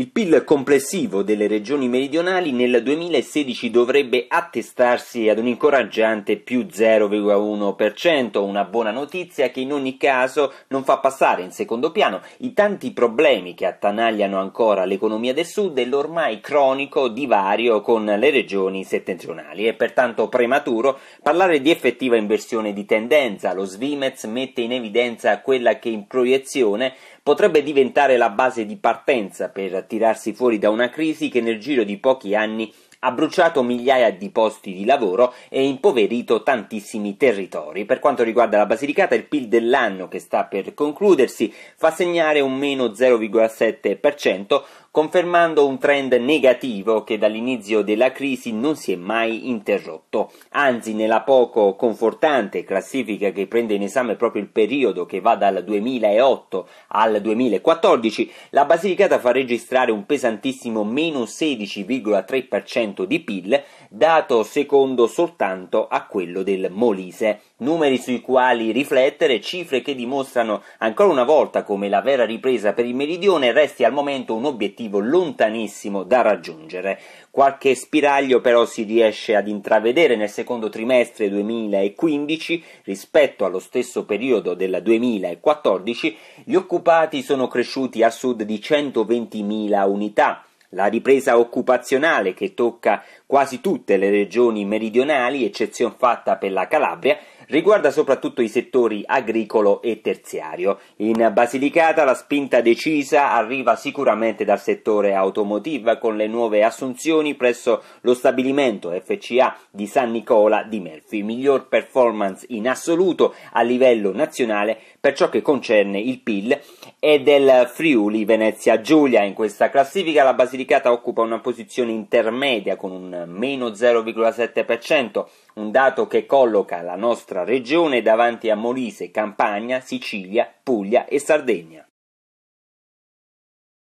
Il PIL complessivo delle regioni meridionali nel 2016 dovrebbe attestarsi ad un incoraggiante più 0,1%, una buona notizia che in ogni caso non fa passare in secondo piano i tanti problemi che attanagliano ancora l'economia del Sud e l'ormai cronico divario con le regioni settentrionali. È pertanto prematuro parlare di effettiva inversione di tendenza. Lo Svimez mette in evidenza quella che in proiezione potrebbe diventare la base di partenza per tirarsi fuori da una crisi che nel giro di pochi anni ha bruciato migliaia di posti di lavoro e impoverito tantissimi territori. Per quanto riguarda la Basilicata, il PIL dell'anno che sta per concludersi fa segnare un meno 0,7%, confermando un trend negativo che dall'inizio della crisi non si è mai interrotto. Anzi, nella poco confortante classifica che prende in esame proprio il periodo che va dal 2008 al 2014, la Basilicata fa registrare un pesantissimo meno 16,3% di PIL dato secondo soltanto a quello del Molise. Numeri sui quali riflettere, cifre che dimostrano ancora una volta come la vera ripresa per il meridione resti al momento un obiettivo lontanissimo da raggiungere. Qualche spiraglio però si riesce ad intravedere nel secondo trimestre 2015 rispetto allo stesso periodo del 2014, gli occupati sono cresciuti a sud di 120.000 unità la ripresa occupazionale che tocca quasi tutte le regioni meridionali, eccezion fatta per la Calabria, riguarda soprattutto i settori agricolo e terziario. In Basilicata la spinta decisa arriva sicuramente dal settore automotive con le nuove assunzioni presso lo stabilimento FCA di San Nicola di Melfi, miglior performance in assoluto a livello nazionale per ciò che concerne il PIL e del Friuli Venezia Giulia. In questa classifica la Basilicata occupa una posizione intermedia con un meno 0,7%, un dato che colloca la nostra regione davanti a Molise, Campania, Sicilia, Puglia e Sardegna.